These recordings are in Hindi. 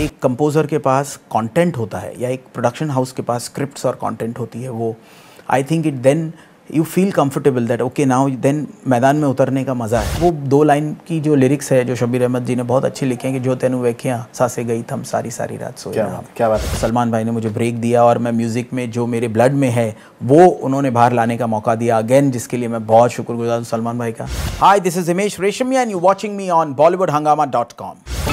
एक कंपोज़र के पास कंटेंट होता है या एक प्रोडक्शन हाउस के पास स्क्रिप्ट्स और कंटेंट होती है वो I think it then you feel comfortable that okay now then मैदान में उतरने का मज़ा है वो दो लाइन की जो लिरिक्स है जो शबीर अहमद जी ने बहुत अच्छे लिखे हैं कि जो तेनु वेखियाँ सासे गई थम सारी सारी रात सोए क्या बात क्या बात है सलमान भाई ने मुझे ब्रेक दिया और मैं म्यूज़िक में जो मेरे ब्लड में है वो उन्होंने बाहर लाने का मौका दिया अगेन जिसके लिए मैं बहुत शुक्रगुजार हूँ सलमान भाई का hi this is Himesh Reshammiya and you watching me on Bollywood Hungama dot com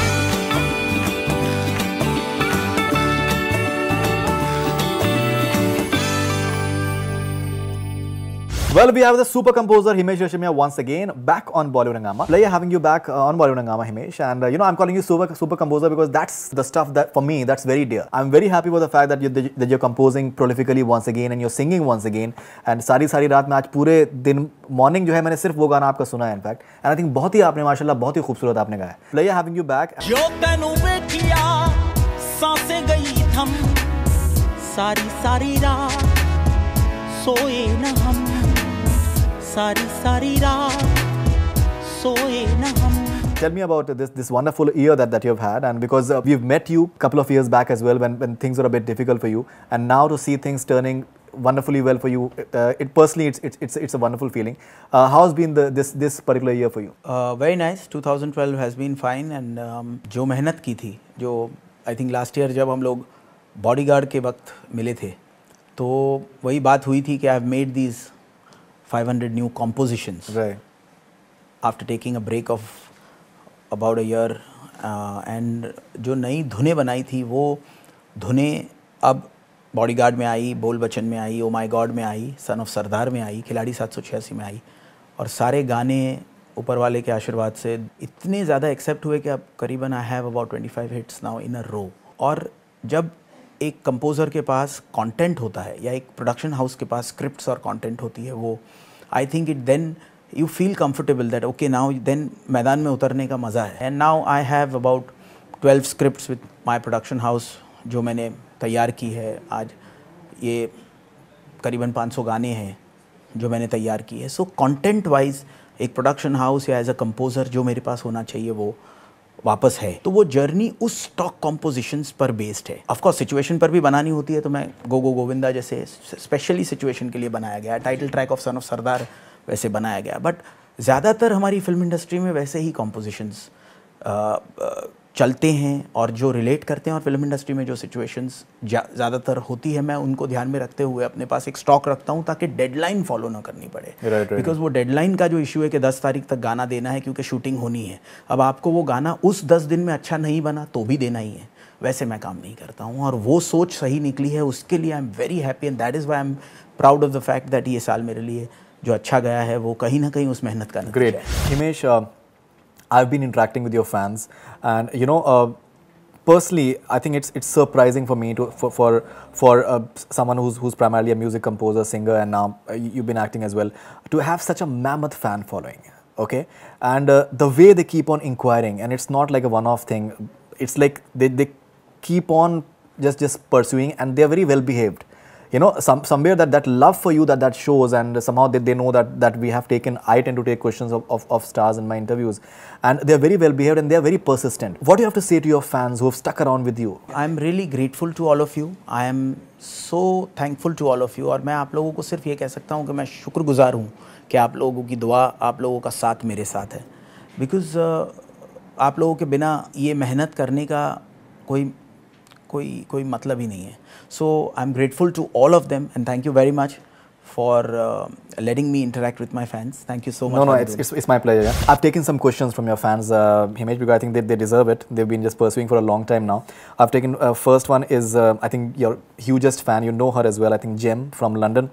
Well, we have the super composer Himesh Reshamya once again back on Bollywood Hangama. Player having you back uh, on Bollywood Hangama, Himesh. And uh, you know, I'm calling you super super composer because that's the stuff that for me that's very dear. I'm very happy with the fact that you that you're composing prolifically once again and you're singing once again. And sari sari raat match आज din morning मॉर्निंग जो है मैंने सिर्फ वो in fact. And I think and I very बहुत ही आपने Player having you back. आपने सोए न हम Tell me about this this wonderful year that, that you've had and because uh, we've met you a couple of years back as well when, when things were a bit difficult for you and now to see things turning wonderfully well for you. Uh, it personally, it's, it's it's it's a wonderful feeling. Uh, how's been the this this particular year for you? Uh, very nice. 2012 has been fine and um, जो मेहनत की थी जो आई थिंक लास्ट ईयर जब हम लोग बॉडीगार्ड के वक्त मिले थे तो वही बात हुई थी कि I have made 500 new compositions. Right. After taking a break of about a year and uh, जो नई धुनें बनाई थी वो धुने अब बॉडीगार्ड में आई बोल बचन में आई ओ माय गॉड में आई सन ऑफ सरदार में आई खिलाड़ी सात सौ छियासी में आई और सारे गाने ऊपर वाले के आशीर्वाद से इतने ज़्यादा एक्सेप्ट हुए कि अब करीबन I have about twenty five hits now in a row और जब एक कंपोज़र के पास कंटेंट होता है या एक प्रोडक्शन हाउस के पास स्क्रिप्ट्स और कंटेंट होती है वो I think it then you feel comfortable that okay now then मैदान में उतरने का मज़ा है and now I have about twelve script with my production house जो मैंने तैयार की है आज ये करीबन 500 गाने हैं जो मैंने तैयार की है सो कंटेंट वाइज एक प्रोडक्शन हाउस या एज अ कंपोज़र जो मेरे पास होना चाहिए वो वापस है तो वो जर्नी उस स्टॉक कॉम्पोजिशन पर बेस्ड है ऑफकोर्स सिचुएशन पर भी बनानी होती है तो मैं गो गो गोविंदा जैसे स्पेशली सिचुएशन के लिए बनाया गया title track of son of Sardaar वैसे बनाया गया बट ज़्यादातर हमारी फिल्म इंडस्ट्री में वैसे ही कॉम्पोजिशंस चलते हैं और जो रिलेट करते हैं और फिल्म इंडस्ट्री में जो सिचुएशंस ज़्यादातर होती है मैं उनको ध्यान में रखते हुए अपने पास एक स्टॉक रखता हूँ ताकि डेडलाइन फॉलो ना करनी पड़े बिकॉज right, right, वो डेडलाइन का जो इशू है कि दस तारीख तक गाना देना है क्योंकि शूटिंग होनी है अब आपको वो गाना उस दस दिन में अच्छा नहीं बना तो भी देना ही है वैसे मैं काम नहीं करता हूँ और वो सोच सही निकली है उसके लिए I am very happy and that is why I am proud of the fact that ये साल मेरे लिए जो अच्छा गया है वो कहीं ना कहीं उस मेहनत का great Himesh I've been interacting with your fans, and you know, uh, personally, I think it's it's surprising for me to for for, for uh, someone who's who's primarily a music composer, singer, and now uh, you've been acting as well, to have such a mammoth fan following. Okay, and uh, the way they keep on inquiring, and it's not like a one-off thing. It's like they they keep on just just pursuing, and they're very well behaved you know, some, somewhere that, that love for you that that shows and somehow they, they know that, that we have taken, I tend to take questions of, of, of stars in my interviews and they're very well behaved and they're very persistent. What do you have to say to your fans who have stuck around with you? I'm really grateful to all of you. I am so thankful to all of you और I can लोगों को सिर्फ ये कह grateful to all of you. हूँ कि आप लोगों की दुआ आप लोगों का साथ मेरे साथ है बिकॉज़ uh, आप लोगों के बिना ये मेहनत करने का कोई कोई कोई मतलब ही नहीं है so I am grateful to all of them and thank you very much for letting me interact with my fans thank you so much no no it's my pleasure I taken some question from your fans Himesh because I think they they deserve it they've been just pursuing for a long time now I taken first one is I think your hugest fan you know her as well I think Jem from London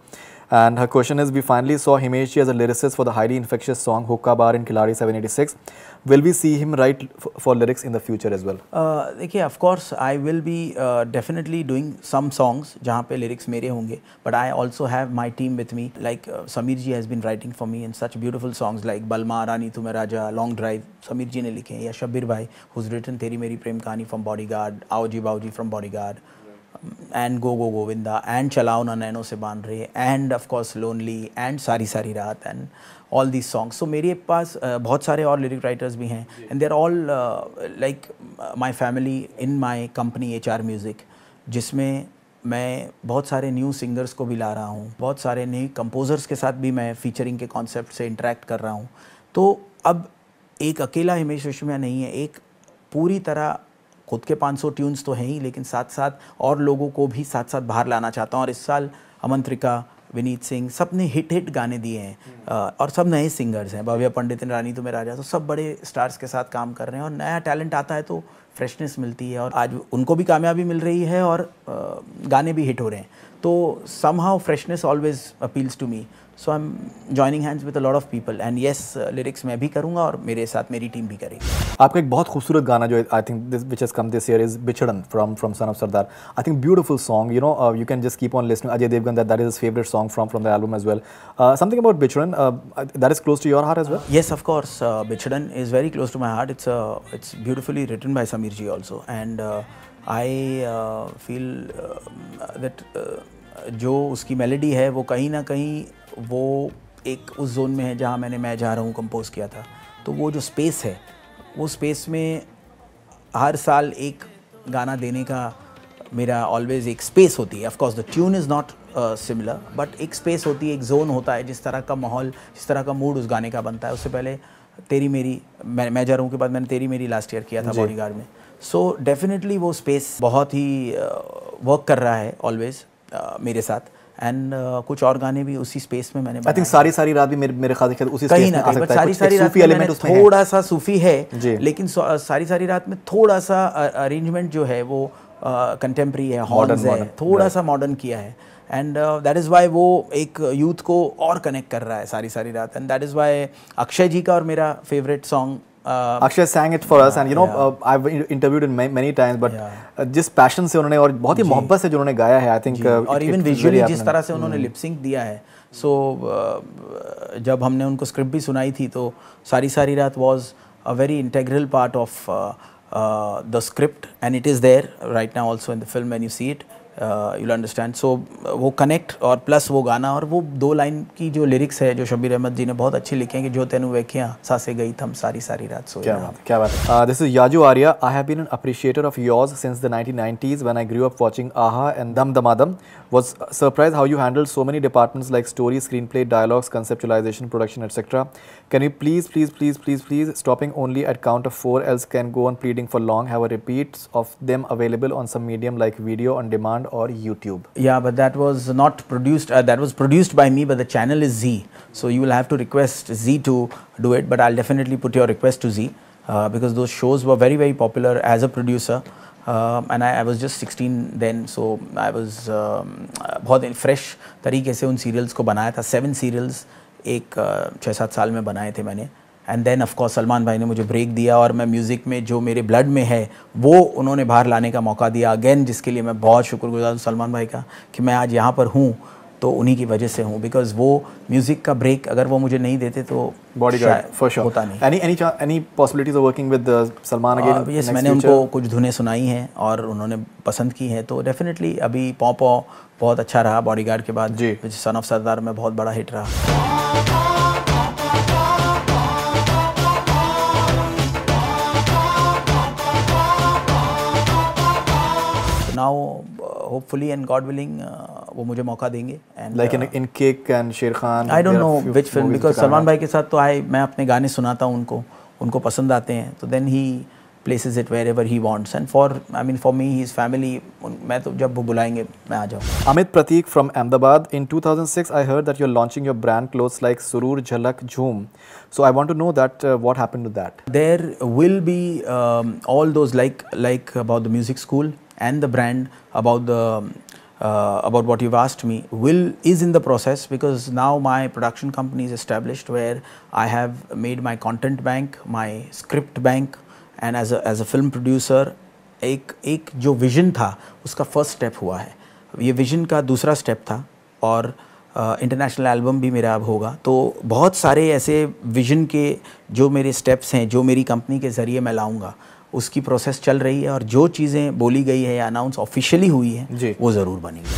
And her question is, we finally saw Himeshi as a lyricist for the highly infectious song Hookah Bar in Kilari 786. Will we see him write for lyrics in the future as well? Uh, okay, of course, I will be uh, definitely doing some songs where lyrics will be mine. But I also have my team with me. Like uh, Samir ji has been writing for me in such beautiful songs like Balma, Rani Tumhe Raja, Long Drive. Samir ji ne likhe. Shabir Bhai, who's written Teri Meri Prem Kahani from Bodyguard, Aoji Bauji from Bodyguard. And go go Govinda and चलाओ ना नैनो से बांध रहे and of course lonely and सारी सारी रात and all these songs so मेरे पास बहुत सारे और लिरिक राइटर्स भी हैं and they are all like my family in my company H R music जिसमें मैं बहुत सारे न्यू सिंगर्स को भी ला रहा हूँ बहुत सारे नए कंपोज़र्स के साथ भी मैं फीचरिंग के कॉन्सेप्ट से इंटरेक्ट कर रहा हूँ तो अब एक अकेला हिमेश रेशमिया नहीं है एक पूरी तरह खुद के 500 ट्यून्स तो हैं ही लेकिन साथ साथ और लोगों को भी साथ साथ बाहर लाना चाहता हूँ और इस साल अमंत्रिका विनीत सिंह सब ने हिट हिट गाने दिए हैं हम्म। और सब नए सिंगर्स हैं भव्या पंडित रानी तो मेरा राजा तो सब बड़े स्टार्स के साथ काम कर रहे हैं और नया टैलेंट आता है तो फ्रेशनेस मिलती है और आज उनको भी कामयाबी मिल रही है और गाने भी हिट हो रहे हैं तो somehow freshness always appeals to me so I am joining hands with a lot of people and yes lyrics मैं भी करूँगा और मेरे साथ मेरी टीम भी करेगी आपका एक बहुत खूबसूरत गाना जो I think this which is come this year is Bichhdan from from son of Sardaar I think beautiful song you know you can just keep on list Ajay Devgan that is favourite song from from the album as well something about Bichhdan that is close to your heart as well yes of course Bichhdan is very close to my heart it's it's beautifully written by some Samir ji also and uh, I uh, feel uh, that जो उसकी मेलोडी है वो कहीं ना कहीं वो एक उस जोन में है जहाँ मैंने मैं जा रहा हूँ कंपोज़ किया था तो वो जो स्पेस है वो स्पेस में हर साल एक गाना देने का मेरा ऑलवेज एक स्पेस होती है of course the tune is not similar but एक स्पेस होती है एक जोन होता है जिस तरह का माहौल जिस तरह का मूड उस गाने का बनता है उससे पहले तेरी मेरी मैं मैं जा रहा हूँ के बाद मैंने तेरी मेरी लास्ट ईयर किया था बॉडी में सो so, डेफिनेटली वो स्पेस बहुत ही वर्क uh, कर रहा है ऑलवेज uh, मेरे साथ एंड uh, कुछ और गाने भी उसी स्पेस में मैंने आई थिंक सारी सारी रात भी मेरे मेरे ख्याल से उसी कहीं ना कहीं सारी सारी रात में थोड़ा सा सूफी है लेकिन सारी सारी रात में थोड़ा सा अरेंजमेंट जो है वो कंटेम्प्री uh, है हॉर्न है थोड़ा सा मॉडर्न किया है एंड दैट इज़ वाई वो एक यूथ को और कनेक्ट कर रहा है सारी सारी रात and that is why Akshay ji का और मेरा favourite song Uh, Akshay sang it for yeah, us, and you know yeah. uh, I've interviewed many, many times, but yeah. uh, जिस passion से उन्होंने और बहुत ही मोहब्बत से जो उन्होंने गाया है, I think uh, और इवन विजुअली जिस तरह से उन्होंने लिप mm. दिया है, सो so, uh, जब हमने उनको स्क्रिप्ट भी सुनाई थी तो सारी सारी रात was a very integral part of the script and it is there right now also in the film and you see it Uh, you'll understand. So, connect uh, और प्लस वो गाना और वो दो लाइन की जो लिरिक्स है जो शबीर अहमद जी ने बहुत अच्छी लिखे हैं कि जो तेनु वेखिया सासे गई थम सारी सारी रात सो क्या बात क्या बात दिस इज याजू 1990s when I grew up watching Aha and Dam Damadam. Was surprised how you handled so many departments like story, screenplay, dialogues, conceptualization, production, etc. Can you please, please, please, please, please stopping only at count of four, else can go on pleading for long. Have a repeats of them available on some medium like video on demand or YouTube. Yeah, but that was not produced. Uh, that was produced by me, but the channel is Z. So you will have to request Z to do it. But I'll definitely put your request to Z uh, because those shows were very very popular as a producer. Um, and I, I, was just 16 then, so I was very um, fresh. तरीके से उन सीरियल्स को बनाया था Seven serials, एक uh, छः सात साल में बनाए थे मैंने and then of course Salman भाई ने मुझे ब्रेक दिया और मैं म्यूज़िक में जो मेरे ब्लड में है वो उन्होंने बाहर लाने का मौका दिया अगेन जिसके लिए मैं बहुत शुक्रगुजार हूँ सलमान भाई का कि मैं आज यहाँ पर हूँ तो उन्हीं की वजह से हूँ बिकॉज वो म्यूजिक का ब्रेक अगर वो मुझे नहीं देते तो बॉडी फॉर श्योर होता नहीं any any any possibilities of working with Salman again yes मैंने future? उनको कुछ धुनें सुनाई हैं और उन्होंने पसंद की हैं तो डेफिनेटली अभी पॉ पॉ बहुत अच्छा रहा बॉडीगार्ड के बाद जी सन ऑफ सरदार में बहुत बड़ा हिट रहा now hopefully and God willing वो मुझे मौका देंगे and like in in uh, in Cake and Sher Khan I don't know which film Salman भाई के साथ तो आई मैं अपने गाने सुनाता हूँ उनको उनको पसंद आते हैं तो then he places it wherever he wants and for I mean for me his family मैं तो जब वो बुलाएंगे मैं आ जाऊँ Amit Prateek from Ahmedabad in two thousand six I heard that you're launching your brand clothes like Suroor Jhalak Jhoom so I want to know that what happen to that there will be all those like like about the music school and the brand about the uh, about what you've asked me will is in the process because now my production company is established where I have made my content bank, my script bank and as a, as a film producer एक एक जो विजन था उसका फर्स्ट स्टेप हुआ है ये विजन का दूसरा स्टेप था और इंटरनेशनल एल्बम भी मेरा अब होगा तो बहुत सारे ऐसे विजन के जो मेरे स्टेप्स हैं जो मेरी कंपनी के ज़रिए मैं लाऊंगा उसकी प्रोसेस चल रही है और जो चीज़ें बोली गई है या अनाउंस ऑफिशियली हुई है वो ज़रूर बनेगी